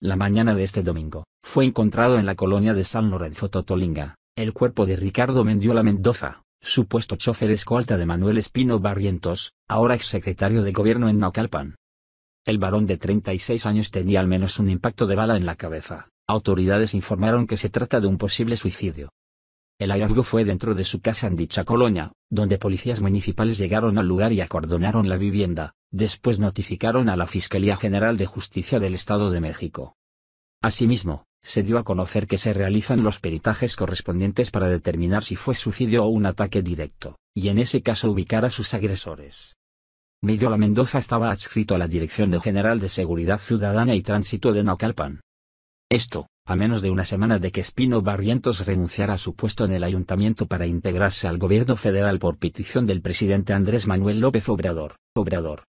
La mañana de este domingo, fue encontrado en la colonia de San Lorenzo Totolinga, el cuerpo de Ricardo Mendiola Mendoza, supuesto chofer escolta de Manuel Espino Barrientos, ahora exsecretario de gobierno en Naucalpan. El varón de 36 años tenía al menos un impacto de bala en la cabeza, autoridades informaron que se trata de un posible suicidio. El hallazgo fue dentro de su casa en dicha colonia, donde policías municipales llegaron al lugar y acordonaron la vivienda, Después notificaron a la Fiscalía General de Justicia del Estado de México. Asimismo, se dio a conocer que se realizan los peritajes correspondientes para determinar si fue suicidio o un ataque directo, y en ese caso ubicar a sus agresores. La Mendoza estaba adscrito a la Dirección General de Seguridad Ciudadana y Tránsito de Naucalpan. Esto, a menos de una semana de que Espino Barrientos renunciara a su puesto en el ayuntamiento para integrarse al gobierno federal por petición del presidente Andrés Manuel López Obrador. Obrador,